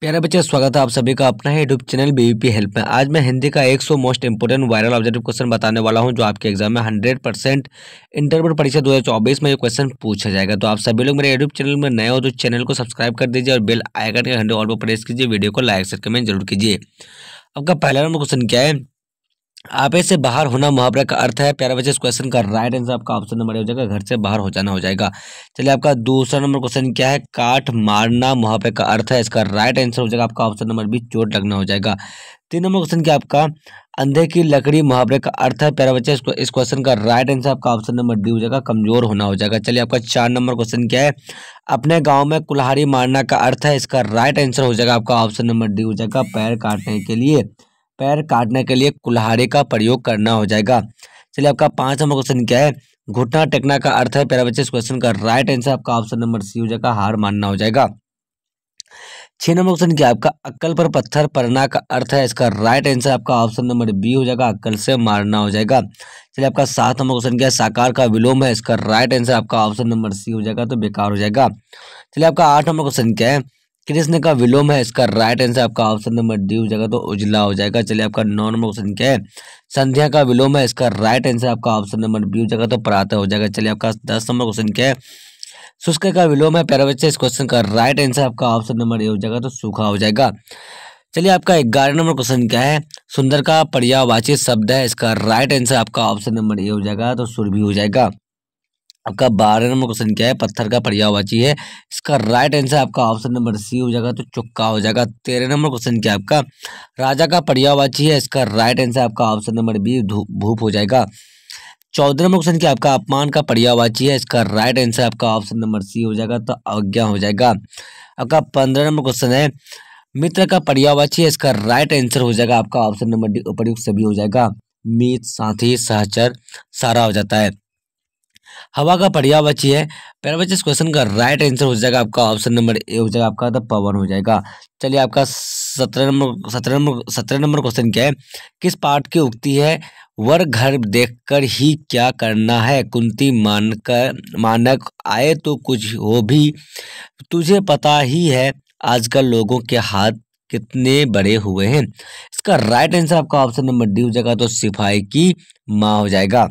प्यारे बच्चे स्वागत है आप सभी का अपना है यूट्यूब चैनल बीवीपी हेल्प में आज मैं हिंदी का 100 most important viral objective question बताने वाला हूं जो आपके एग्जाम में 100 परसेंट इंटरव्यू परीक्षा 2024 में ये क्वेश्चन पूछा जाएगा तो आप सभी लोग मेरे यूट्यूब चैनल में नए हो तो चैनल को सब्सक्राइब कर दीजिए और बिल आइकन के घंटे और प्रेस कीजिए वीडियो को लाइक से कमेंट जरूर कीजिए आपका पहला नंबर क्वेश्चन क्या है आपे से बाहर होना मुहावरे का अर्थ है प्यारा बच्चे इस क्वेश्चन का राइट आंसर आपका ऑप्शन नंबर हो जाएगा घर से बाहर हो जाना हो जाएगा चलिए आपका दूसरा नंबर क्वेश्चन क्या है काट मारना मुहावरे का अर्थ है इसका राइट आंसर हो जाएगा आपका ऑप्शन नंबर बी चोट लगना हो जाएगा तीन नंबर क्वेश्चन क्या आपका अंधे की लकड़ी मुहावरे का अर्थ है प्यारा बच्चे इस क्वेश्चन का राइट आंसर आपका ऑप्शन नंबर डी हो जाएगा कमजोर होना हो जाएगा चलिए आपका चार नंबर क्वेश्चन क्या है अपने गांव में कुल्हाड़ी मारना का अर्थ है इसका राइट आंसर हो जाएगा आपका ऑप्शन नंबर डी हो जाएगा पैर काटने के लिए पैर काटने के लिए कुल्हाड़े का प्रयोग करना हो जाएगा चलिए आपका पांच नंबर क्वेश्चन क्या है घुटना टेकना का अर्थ है बच्चे इस क्वेश्चन का राइट आंसर आपका ऑप्शन नंबर सी हो जाएगा हार मानना हो जाएगा छह नंबर क्वेश्चन क्या आपका अक्कल पर पत्थर पड़ना का अर्थ है इसका राइट आंसर आपका ऑप्शन नंबर बी हो जाएगा अक्कल से मारना हो जाएगा चलिए आपका सात नंबर क्वेश्चन क्या साकार का विलोम है इसका राइट आंसर आपका ऑप्शन नंबर सी हो जाएगा तो बेकार हो जाएगा चलिए आपका आठ नंबर क्वेश्चन क्या है कृष्ण का विलोम है इसका राइट आंसर आपका ऑप्शन नंबर डी हो जाएगा तो उजला हो जाएगा चलिए आपका नौ नंबर क्वेश्चन क्या है संध्या का विलोम है इसका राइट आंसर आपका ऑप्शन नंबर बी हो जाएगा तो प्रातः हो जाएगा चलिए आपका दस नंबर क्वेश्चन क्या है शुष्क का विलोम है प्यारा बच्चे इस क्वेश्चन का राइट आंसर आपका ऑप्शन नंबर ए हो जाएगा तो सूखा हो जाएगा चलिए आपका ग्यारह नंबर क्वेश्चन क्या है सुंदर का पर्यावाची शब्द है इसका राइट आंसर आपका ऑप्शन नंबर ए हो जाएगा तो सुरभि हो जाएगा आपका बारह नंबर क्वेश्चन क्या है पत्थर का पर्यावाची है इसका राइट आंसर आपका ऑप्शन नंबर सी हो जाएगा तो चुक्का हो जाएगा तेरह नंबर क्वेश्चन क्या है आपका राजा का पर्यावाची है इसका राइट आंसर आपका ऑप्शन नंबर बी भूप हो जाएगा चौदह नंबर क्वेश्चन क्या आपका अपमान का पर्यावाची है इसका राइट आंसर आपका ऑप्शन नंबर सी हो जाएगा तो अवज्ञा हो जाएगा आपका पंद्रह नंबर क्वेश्चन है मित्र का पर्यावाची है इसका राइट आंसर हो जाएगा आपका ऑप्शन नंबर डी उपयुक्त सभी हो जाएगा मीत साथी सहचर सारा हो जाता है हवा का पढ़िया बची है पहला बच्चे इस क्वेश्चन का राइट आंसर हो जाएगा आपका ऑप्शन नंबर ए हो जाएगा आपका द तो पवन हो जाएगा चलिए आपका सत्रह नंबर सत्रह नंबर सत्रह नंबर क्वेश्चन क्या है किस पार्ट की उगती है वर घर देखकर ही क्या करना है कुंती मानकर मानक आए तो कुछ हो भी तुझे पता ही है आजकल लोगों के हाथ कितने बड़े हुए हैं इसका राइट आंसर आपका ऑप्शन नंबर डी हो जाएगा तो सिपाही की माँ हो जाएगा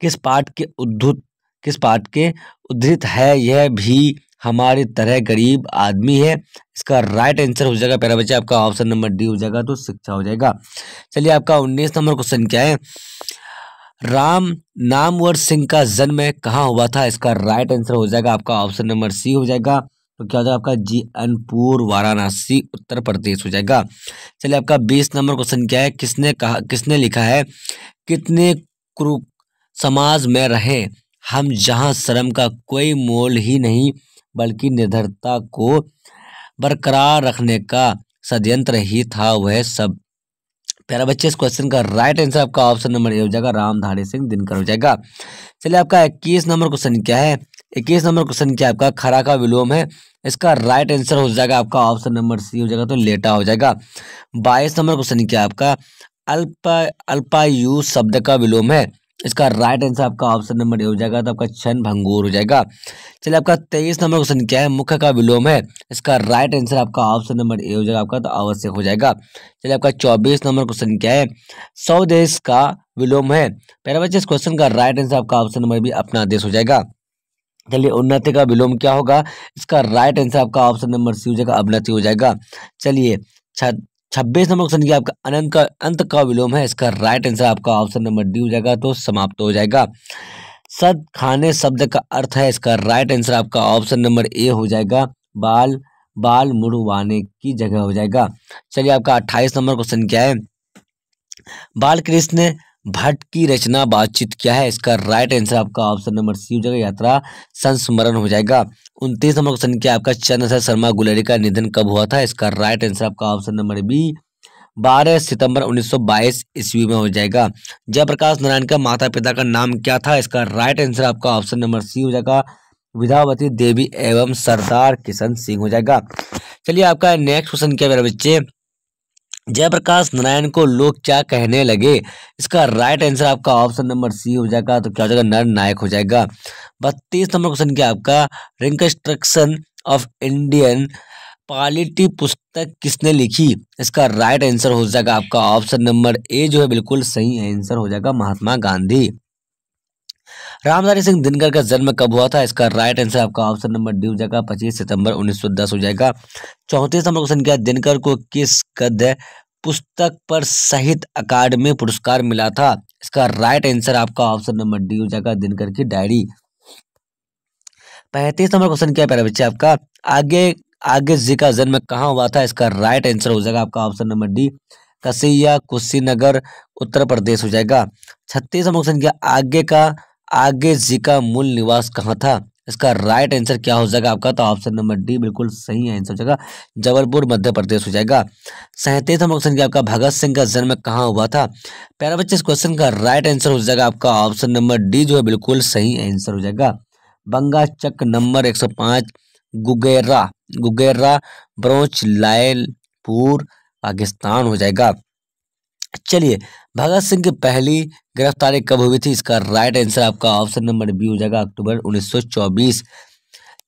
किस पाठ के उद्धुत किस पाठ के उद्धृत है यह भी हमारे तरह गरीब आदमी है इसका राइट आंसर हो जाएगा पहला बच्चा आपका ऑप्शन नंबर डी हो जाएगा तो शिक्षा हो जाएगा चलिए आपका उन्नीस नंबर क्वेश्चन क्या है राम नामवर सिंह का जन्म कहाँ हुआ था इसका राइट आंसर हो जाएगा आपका ऑप्शन नंबर सी हो जाएगा तो क्या हो जाएगा आपका जी अनपुर वाराणसी उत्तर प्रदेश हो जाएगा चलिए आपका बीस नंबर क्वेश्चन क्या है किसने कहा किसने लिखा है कितने समाज में रहें हम जहां श्रम का कोई मोल ही नहीं बल्कि निर्धरता को बरकरार रखने का षडयंत्र ही था वह सब प्यारा बच्चे इस क्वेश्चन का राइट आंसर आपका ऑप्शन नंबर ए हो जाएगा रामधारी सिंह दिनकर हो जाएगा चलिए आपका इक्कीस नंबर क्वेश्चन क्या है इक्कीस नंबर क्वेश्चन क्या आपका खरा का विलोम है इसका राइट आंसर हो जाएगा आपका ऑप्शन नंबर सी हो जाएगा तो लेटा हो जाएगा बाईस नंबर क्वेश्चन क्या आपका अल्प अल्पायु शब्द का विलोम है इसका राइट आंसर आपका ऑप्शन नंबर ए हो जाएगा तो आपका क्षण भंगूर हो जाएगा चलिए आपका तेईस नंबर क्वेश्चन क्या है मुख्य का विलोम है इसका राइट आंसर आपका ऑप्शन नंबर ए हो जाएगा आपका तो आवश्यक हो जाएगा चलिए आपका चौबीस नंबर क्वेश्चन क्या है सौ देश का विलोम है पहला बच्चे इस क्वेश्चन का राइट आंसर आपका ऑप्शन नंबर बी अपना देश हो जाएगा चलिए उन्नति का विलोम क्या होगा इसका राइट आंसर आपका ऑप्शन नंबर सी हो जाएगा अवनति हो जाएगा चलिए छब्बीस नंबर क्वेश्चन किया आपका अनंत का अंत का विलोम है इसका राइट आंसर आपका ऑप्शन नंबर डी हो जाएगा तो समाप्त हो जाएगा सद खाने शब्द का अर्थ है इसका राइट आंसर आपका ऑप्शन नंबर ए हो जाएगा बाल बाल मुड़वाने की जगह हो जाएगा चलिए आपका अट्ठाईस नंबर क्वेश्चन क्या है बाल कृष्ण भट्ट की रचना बातचीत क्या है इसका राइट आंसर आपका ऑप्शन नंबर सी हो जाएगा यात्रा संस्मरण हो जाएगा उनतीस नंबर क्वेश्चन क्या आपका चंद्रशर शर्मा गुलेरी का निधन कब हुआ था इसका राइट आंसर आपका ऑप्शन नंबर बी बारह सितंबर 1922 ईस्वी में हो जाएगा जयप्रकाश नारायण का माता पिता का नाम क्या था इसका राइट आंसर आपका ऑप्शन नंबर सी हो जाएगा विधावती देवी एवं सरदार किशन सिंह हो जाएगा चलिए आपका नेक्स्ट क्वेश्चन क्या मेरे बच्चे जयप्रकाश नारायण को लोग क्या कहने लगे इसका राइट आंसर आपका ऑप्शन नंबर सी हो जाएगा तो क्या हो जाएगा नर नायक हो जाएगा बत्तीस नंबर क्वेश्चन क्या आपका रिकंस्ट्रक्शन ऑफ इंडियन पॉलिटी पुस्तक किसने लिखी इसका राइट आंसर हो जाएगा आपका ऑप्शन नंबर ए जो है बिल्कुल सही आंसर हो जाएगा महात्मा गांधी रामधारी सिंह दिनकर का जन्म कब हुआ था इसका राइट आंसर आपका ऑप्शन नंबर डी हो जाएगा पच्चीस सितंबर 1910 हो जाएगा चौंतीस नंबर क्वेश्चन क्या दिनकर को किस कद पुस्तक पर सहित अकादमी पुरस्कार मिला था इसका राइट आंसर आपका ऑप्शन नंबर डी हो जाएगा दिनकर की डायरी पैंतीस नंबर क्वेश्चन क्या प्यारे बच्चे आपका आगे आगे जी का जन्म कहाँ हुआ था इसका राइट आंसर हो जाएगा आपका ऑप्शन नंबर डी कसैया कुशीनगर उत्तर प्रदेश हो जाएगा छत्तीस नंबर क्वेश्चन क्या आगे का आगे जी का मूल निवास कहाँ था इसका राइट आंसर क्या हो जाएगा आपका तो ऑप्शन नंबर डी बिल्कुल सही आंसर हो जाएगा जबलपुर मध्य प्रदेश हो जाएगा सैंतीसवा क्वेश्चन आपका भगत सिंह का जन्म कहाँ हुआ था प्यारा बच्चे इस क्वेश्चन का राइट आंसर हो जाएगा आपका ऑप्शन नंबर डी जो है बिल्कुल सही आंसर हो जाएगा बंगा चक नंबर एक सौ पाँच गुगेरा गुगेरा ब्रोच लायलपुर पाकिस्तान हो जाएगा चलिए भगत सिंह की पहली गिरफ्तारी कब हुई थी इसका राइट आंसर आपका ऑप्शन नंबर बी हो जाएगा अक्टूबर 1924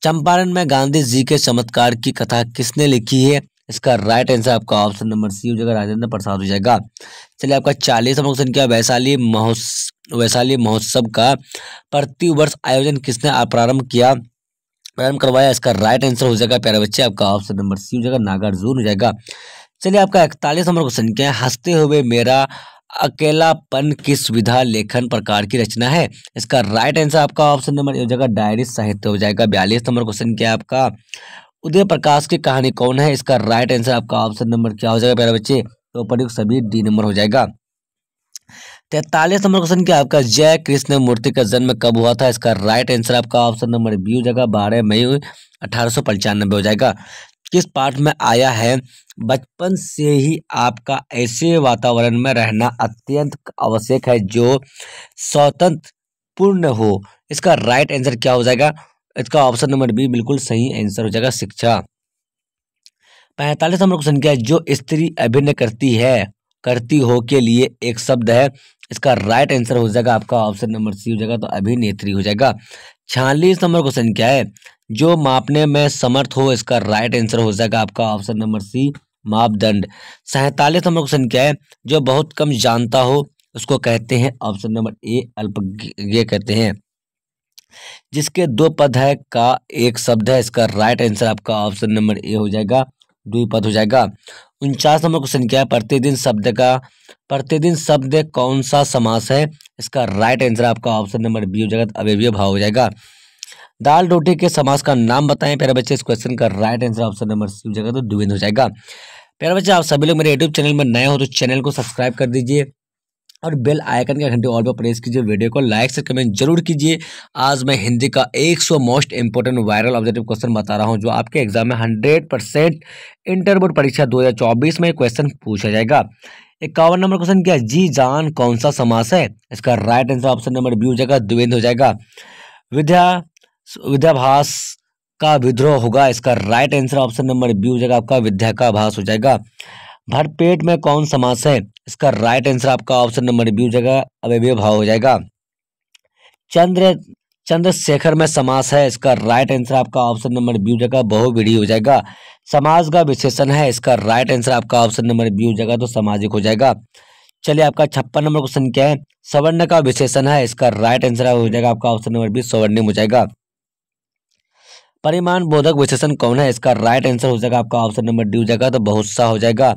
चंपारण में गांधी जी के चमत्कार की कथा किसने लिखी है इसका राइट आंसर आपका ऑप्शन नंबर सी हो जाएगा राजेंद्र प्रसाद हो जाएगा चलिए आपका चालीसवा क्वेश्चन क्या वैशाली महोत्सव वैशाली महोत्सव का वर्ष आयोजन किसने प्रारंभ किया प्रारंभ करवाया इसका राइट आंसर हो जाएगा प्यारे बच्चे आपका ऑप्शन नंबर सी हो जाएगा नागार्जुन हो जाएगा चलिए आपका इकतालीस नंबर क्वेश्चन क्या है हंसते हुए मेरा अकेलापन की सुविधा लेखन प्रकार की रचना है इसका राइट आंसर आपका ऑप्शन नंबर एक जगह डायरी साहित्य हो जाएगा बयालीस नंबर क्वेश्चन क्या है आपका उदय प्रकाश की कहानी कौन है इसका राइट आंसर आपका ऑप्शन नंबर क्या हो जाएगा प्यारे बच्चे तो उपयुक्त सभी डी नंबर हो जाएगा तैतालीस नंबर क्वेश्चन क्या आपका जय कृष्ण मूर्ति का जन्म कब हुआ था इसका राइट आंसर आपका ऑप्शन नंबर बी हो जाएगा बारह मई अठारह हो जाएगा किस पार्ट में आया है बचपन से ही आपका ऐसे वातावरण में रहना अत्यंत आवश्यक है जो स्वतंत्र पूर्ण हो इसका राइट आंसर क्या हो जाएगा इसका ऑप्शन नंबर बी बिल्कुल सही आंसर हो जाएगा शिक्षा पैंतालीस नंबर क्वेश्चन क्या है जो स्त्री अभिनय करती है करती हो के लिए एक शब्द है इसका राइट आंसर हो जाएगा आपका ऑप्शन नंबर सी हो जाएगा तो अभिनेत्री हो जाएगा छियालीस नंबर क्वेश्चन क्या है जो मापने में समर्थ हो इसका राइट आंसर हो जाएगा आपका ऑप्शन नंबर सी मापदंड सैतालीस नंबर क्वेश्चन क्या है जो बहुत कम जानता हो उसको कहते हैं ऑप्शन नंबर ए ये कहते हैं जिसके दो पद है का एक शब्द है इसका राइट आंसर आपका ऑप्शन नंबर ए हो जाएगा पद हो जाएगा उनचास नंबर क्वेश्चन क्या है प्रतिदिन शब्द का प्रतिदिन शब्द कौन सा समास है इसका राइट आंसर आपका ऑप्शन नंबर बी हो जाएगा तो अव्यवीय भाव हो जाएगा दाल रोटी के समास का नाम बताएं प्यारे बच्चे इस क्वेश्चन का right answer option number C हो जाएगा तो द्विवेंद्र हो जाएगा प्यारे बच्चे आप सभी लोग मेरे यूट्यूब चैनल में नए हो तो चैनल को सब्सक्राइब कर दीजिए और बेल आइकन का घंटे ऑल पर प्रेस कीजिए वीडियो को लाइक से कमेंट जरूर कीजिए आज मैं हिंदी का 100 most important viral objective question बता रहा हूं जो आपके एग्जाम में 100 परसेंट इंटर बोर्ड परीक्षा 2024 में क्वेश्चन पूछा जाएगा इक्यावन नंबर क्वेश्चन क्या जी जान कौन सा समास है इसका right answer option number B हो जाएगा द्विवेंद्र हो जाएगा विद्या विद्याभास का विद्रोह होगा इसका right answer option number B हो जाएगा आपका विद्या का भास हो जाएगा भरपेट में कौन समास है इसका राइट आंसर आपका ऑप्शन नंबर बी हो जाएगा अव्यय भाव हो जाएगा चंद्र चंद्रशेखर में समास है इसका राइट आंसर आपका ऑप्शन नंबर बी हो जाएगा बहुविड़ी हो जाएगा समाज का विशेषण है इसका राइट आंसर आपका ऑप्शन नंबर बी हो जाएगा तो सामाजिक हो जाएगा चलिए आपका छप्पन नंबर क्वेश्चन क्या है सवर्ण का विशेषण है इसका राइट आंसर हो जाएगा आपका ऑप्शन नंबर बी सवर्णिम हो जाएगा परिमाण बोधक विशेषण कौन है इसका राइट आंसर हो जाएगा आपका ऑप्शन नंबर डी हो जाएगा तो बहुत सा हो जाएगा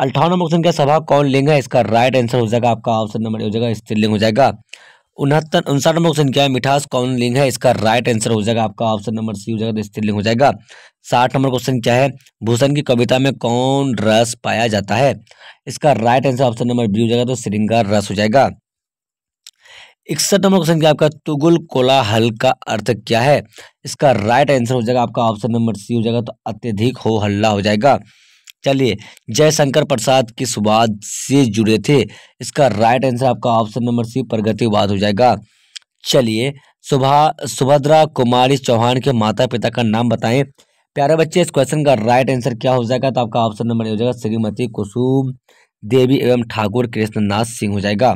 अल्ठावन नंबर क्वेश्चन का स्वभाव कौन लिंग है इसका राइट आंसर हो जाएगा आपका ऑप्शन नंबर हो जाएगा स्त्रीलिंग हो जाएगा उनहत्तर उनसठ नंबर क्वेश्चन क्या है मिठास कौन लिंग है इसका राइट आंसर हो जाएगा आपका ऑप्शन नंबर सी हो जाएगा तो स्त्रीलिंग हो जाएगा साठ नंबर क्वेश्चन क्या है भूषण की कविता में कौन रस पाया जाता है इसका right answer option number B हो जाएगा तो श्रृंगार रस हो जाएगा इकसठ नंबर क्वेश्चन क्या आपका तुगुल कोला हल का अर्थ क्या है इसका राइट आंसर हो जाएगा आपका ऑप्शन नंबर सी हो जाएगा तो अत्यधिक हो हल्ला हो जाएगा चलिए जयशंकर प्रसाद किस वाद से जुड़े थे इसका राइट आंसर आपका ऑप्शन नंबर सी प्रगतिवाद हो जाएगा चलिए सुभा सुभद्रा कुमारी चौहान के माता पिता का नाम बताएं प्यारे बच्चे इस क्वेश्चन का राइट आंसर क्या हो जाएगा तो आपका ऑप्शन नंबर हो जाएगा श्रीमती कुसुम देवी एवं ठाकुर कृष्णनाथ सिंह हो जाएगा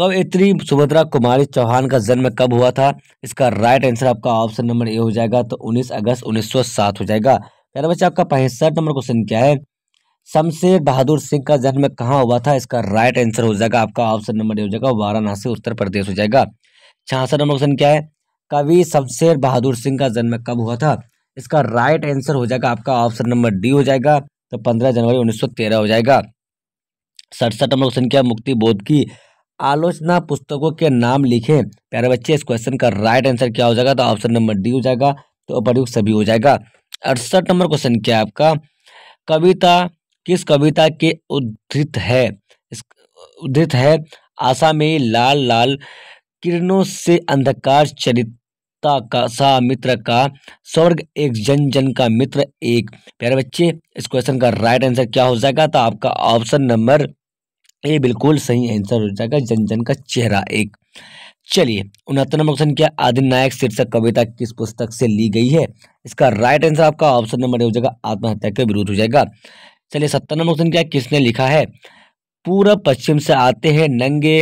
कवयित्री सुभद्रा कुमारी चौहान का जन्म कब हुआ था इसका राइट आंसर आपका ऑप्शन नंबर ए हो जाएगा तो 19 अगस्त 1907 हो जाएगा प्यारे बच्चे आपका पैंसठ नंबर क्वेश्चन क्या है शमशेर बहादुर सिंह का जन्म कहाँ हुआ था इसका राइट आंसर हो जाएगा आपका ऑप्शन नंबर ए हो जाएगा वाराणसी उत्तर प्रदेश हो जाएगा छियासठ नंबर क्वेश्चन क्या है कवि शमशेर बहादुर सिंह का जन्म कब हुआ था इसका राइट आंसर हो जाएगा आपका ऑप्शन नंबर डी हो जाएगा तो पंद्रह जनवरी उन्नीस हो जाएगा सड़सठ नंबर क्वेश्चन क्या मुक्ति बोध की आलोचना पुस्तकों के नाम लिखे प्यारे बच्चे इस क्वेश्चन का राइट आंसर क्या हो जाएगा तो ऑप्शन नंबर डी हो जाएगा तो उपयुक्त सभी हो जाएगा अड़सठ नंबर क्वेश्चन क्या है आपका कविता किस कविता के उद्धृत है उद्धृत है आशा में लाल लाल किरणों से अंधकार चरित्र का सा मित्र का स्वर्ग एक जन जन का मित्र एक प्यारे बच्चे इस क्वेश्चन का राइट आंसर क्या हो जाएगा तो आपका ऑप्शन नंबर ये बिल्कुल सही आंसर हो जाएगा जन जन का चेहरा एक चलिए उनहत्तर नंबर क्वेश्चन क्या आदि नायक शीर्षक कविता किस पुस्तक से ली गई है इसका राइट आंसर आपका ऑप्शन नंबर हो जाएगा आत्महत्या के विरोध हो जाएगा चलिए सत्तर नंबर क्वेश्चन क्या किसने लिखा है पूरा पश्चिम से आते हैं नंगे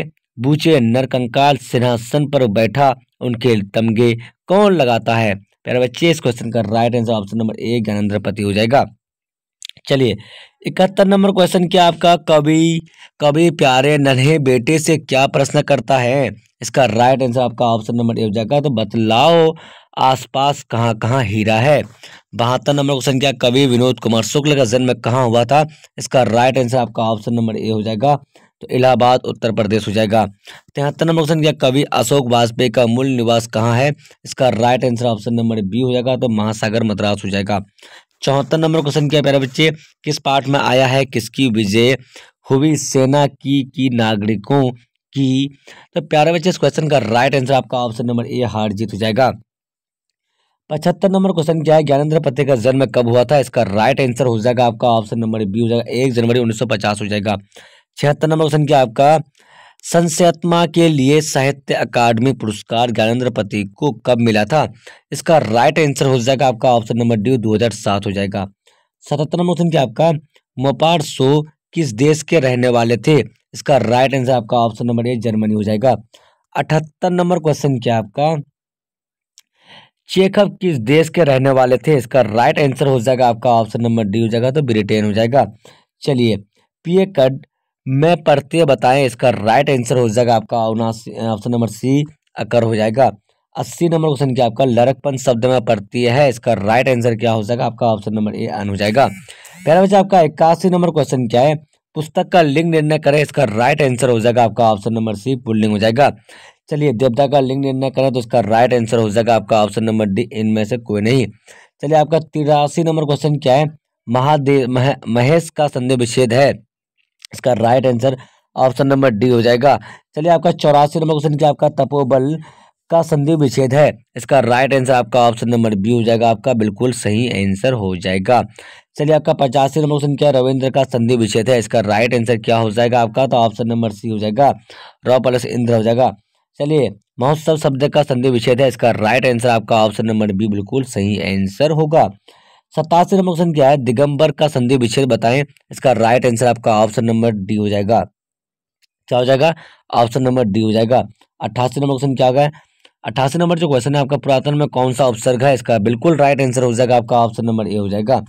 बूचे नरकंकाल सिंहासन पर बैठा उनके तमगे कौन लगाता है प्यारे बच्चे इस क्वेश्चन का right answer option number A ज्ञानेन्द्रपति हो जाएगा चलिए इकहत्तर नंबर क्वेश्चन क्या आपका कभी कभी प्यारे नन्हे बेटे से क्या प्रश्न करता है इसका राइट आंसर आपका ऑप्शन नंबर ए हो जाएगा तो बतलाओ आसपास कहाँ कहाँ हीरा है बहत्तर नंबर क्वेश्चन क्या कवि विनोद कुमार शुक्ल का जन्म कहाँ हुआ था इसका राइट आंसर आपका ऑप्शन नंबर ए हो जाएगा तो इलाहाबाद उत्तर प्रदेश हो जाएगा तिहत्तर नंबर क्वेश्चन क्या कवि अशोक वाजपेयी का मूल निवास कहाँ है इसका right answer option number B हो जाएगा तो महासागर मद्रास हो जाएगा चौहत्तर नंबर क्वेश्चन क्या प्यारे बच्चे किस पार्ट में आया है किसकी विजय हुई सेना की की नागरिकों की तो प्यारे बच्चे इस क्वेश्चन का राइट आंसर आपका ऑप्शन नंबर ए हार जीत हो जाएगा पचहत्तर नंबर क्वेश्चन क्या है ज्ञानेन्द्र पते का जन्म कब हुआ था इसका राइट आंसर हो जाएगा आपका ऑप्शन नंबर बी हो जाएगा एक जनवरी पचास हो जाएगा छिहत्तर नंबर क्वेश्चन क्या आपका संशयात्मा के लिए साहित्य अकादमी पुरस्कार ज्ञानेन्द्र पति को कब मिला था इसका राइट आंसर हो जाएगा आपका ऑप्शन नंबर डी 2007 हो जाएगा सतहत्तर नंबर ऑप्शन क्या आपका मोपार सो किस देश के रहने वाले थे इसका राइट आंसर आपका ऑप्शन नंबर ए जर्मनी हो जाएगा अठहत्तर नंबर क्वेश्चन क्या आपका चेकअप किस देश के रहने वाले थे इसका राइट आंसर हो जाएगा आपका ऑप्शन नंबर डी हो जाएगा तो ब्रिटेन हो जाएगा चलिए कट मैं प्रत्यय बताएं इसका राइट आंसर हो जाएगा आपका उनासी ऑप्शन नंबर सी अकर हो जाएगा अस्सी नंबर क्वेश्चन क्या आपका लड़कपन शब्द में प्रत्यय है इसका राइट आंसर क्या हो जाएगा आपका ऑप्शन नंबर ए अन हो जाएगा पहला बच्चा आपका इक्यासी नंबर क्वेश्चन क्या है पुस्तक का लिंग निर्णय करें इसका राइट आंसर हो जाएगा आपका ऑप्शन नंबर सी पुल्लिंग हो जाएगा चलिए देवता का लिंग निर्णय करें तो इसका राइट आंसर हो जाएगा आपका ऑप्शन नंबर डी इनमें से कोई नहीं चलिए आपका तिरासी नंबर क्वेश्चन क्या है महादेव महेश का संधि विच्छेद है इसका right answer option number D हो जाएगा चलिए आपका चौरासी नंबर क्वेश्चन क्या आपका तपोबल का संधि विच्छेद है इसका राइट आंसर आपका ऑप्शन नंबर बी हो जाएगा आपका बिल्कुल सही आंसर हो जाएगा चलिए आपका पचासी नंबर क्वेश्चन क्या रविंद्र का संधि विच्छेद है इसका राइट आंसर क्या हो जाएगा आपका तो ऑप्शन नंबर सी हो जाएगा रॉ प्लस इंद्र हो जाएगा चलिए महोत्सव शब्द का संधि विच्छेद है इसका राइट आंसर आपका ऑप्शन नंबर बी बिल्कुल सही आंसर होगा सतासी नंबर क्वेश्चन क्या है दिगंबर का संधि विच्छेद बताएं इसका राइट आंसर आपका ऑप्शन नंबर डी हो जाएगा क्या हो जाएगा ऑप्शन नंबर डी हो जाएगा अट्ठासी नंबर क्वेश्चन क्या होगा अट्ठासी नंबर जो क्वेश्चन है आपका पुरातन में कौन सा उपसर्ग है इसका बिल्कुल राइट आंसर हो जाएगा आपका ऑप्शन नंबर ए हो जाएगा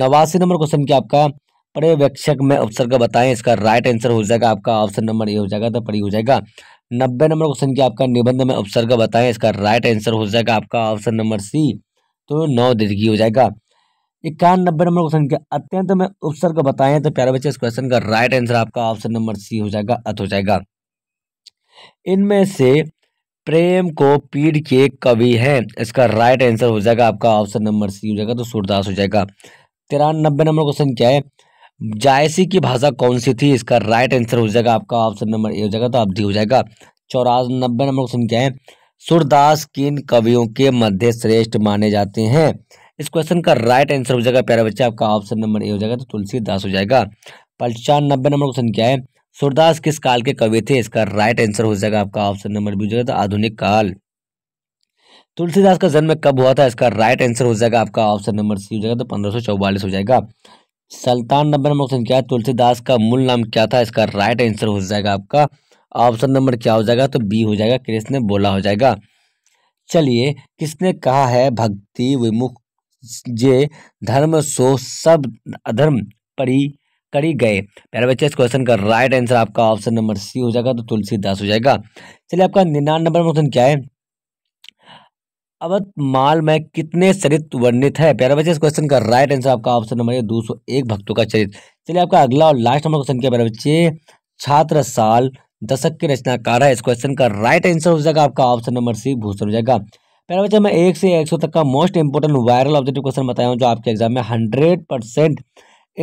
नवासी नंबर क्वेश्चन क्या आपका पर्यवेक्षक में उपसर्ग बताएं इसका राइट आंसर हो जाएगा आपका ऑप्शन नंबर ए हो जाएगा तो परी हो जाएगा नब्बे नंबर क्वेश्चन क्या आपका निबंध में उपसर्ग बताएं इसका राइट आंसर हो जाएगा आपका ऑप्शन नंबर सी तो नौ दीर्घी हो जाएगा इक्यानबे नंबर क्वेश्चन के अत्यंत में उपसर्ग बताएं तो प्यारे बच्चे इस क्वेश्चन का राइट आंसर आपका ऑप्शन नंबर सी हो जाएगा अत हो जाएगा इनमें से प्रेम को पीड़ के कवि हैं इसका राइट आंसर हो जाएगा आपका ऑप्शन नंबर सी हो जाएगा तो सूरदास हो जाएगा तिरानबे नंबर क्वेश्चन क्या है जायसी की भाषा कौन सी थी इसका राइट आंसर हो जाएगा आपका ऑप्शन नंबर ए हो जाएगा तो अवधि हो जाएगा चौरानबे नंबर क्वेश्चन क्या है सूरदास किन कवियों के मध्य श्रेष्ठ माने जाते हैं इस क्वेश्चन का राइट आंसर हो जाएगा प्यारा बच्चा आपका ऑप्शन नंबर ए हो जाएगा तो तुलसीदास हो जाएगा पचानबे नंबर क्वेश्चन क्या है सूरदास किस काल के कवि थे इसका राइट आंसर हो जाएगा आपका ऑप्शन नंबर बी हो जाएगा तो आधुनिक काल तुलसीदास का जन्म कब हुआ था इसका राइट आंसर हो जाएगा आपका ऑप्शन नंबर सी हो जाएगा तो पंद्रह हो जाएगा सल्तान नंबर नंबर क्वेश्चन क्या है तुलसीदास का मूल नाम क्या था इसका राइट आंसर हो जाएगा आपका ऑप्शन नंबर क्या हो जाएगा तो बी हो जाएगा कृष्ण बोला हो जाएगा चलिए किसने कहा है भक्ति विमुख जे धर्म सो सब अधर्म परी करी गए प्यारे बच्चे इस क्वेश्चन का राइट आंसर आपका ऑप्शन नंबर सी हो जाएगा तो तुलसीदास हो जाएगा चलिए आपका निन्यानवे नंबर क्वेश्चन क्या है अवध माल में कितने चरित्र वर्णित है प्यारे बच्चे इस क्वेश्चन का राइट आंसर आपका ऑप्शन नंबर दो सौ एक भक्तों का चरित्र चलिए आपका अगला और लास्ट नंबर क्वेश्चन क्या प्यारे बच्चे छात्र साल दशक के रचनाकार है इस क्वेश्चन का राइट आंसर हो जाएगा आपका ऑप्शन नंबर सी भूषण हो जाएगा पहला बच्चा मैं एक से एक सौ तक का most important viral objective question बताया हूँ जो आपके एग्जाम में हंड्रेड परसेंट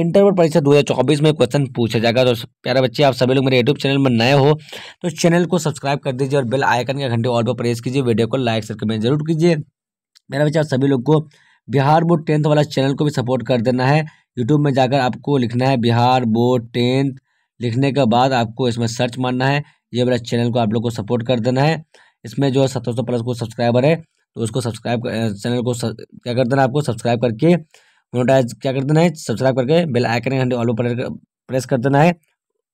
इंटरवल परीक्षा चौबीस में क्वेश्चन पूछा जाएगा तो प्यारे बच्चे आप सभी लोग मेरे यूट्यूब चैनल में नए हो तो चैनल को सब्सक्राइब कर दीजिए और बेल आइकन के घंटे और पर प्रेस कीजिए वीडियो को लाइक शेयर कमेंट जरूर कीजिए मेरा बच्चा आप सभी लोग को बिहार बोर्ड टेंथ वाला चैनल को भी सपोर्ट कर देना है यूट्यूब में जाकर आपको लिखना है बिहार बोर्ड टेंथ लिखने के बाद आपको इसमें सर्च मारना है ये मेरा चैनल को आप लोग को सपोर्ट कर देना है इसमें जो है सत्रह सौ प्लस को सब्सक्राइबर है तो उसको सब्सक्राइब चैनल को क्या कर देना आपको सब्सक्राइब करके मोनोटाइज क्या कर देना है सब्सक्राइब करके बेल आइकन घंटे ऑल पर प्रेस कर देना है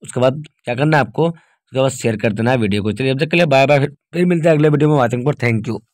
उसके बाद क्या करना है आपको उसके बाद शेयर कर देना है वीडियो को चलिए अब तक के लिए बाय बाय फिर मिलते हैं अगले वीडियो में वाचिंग पर थैंक यू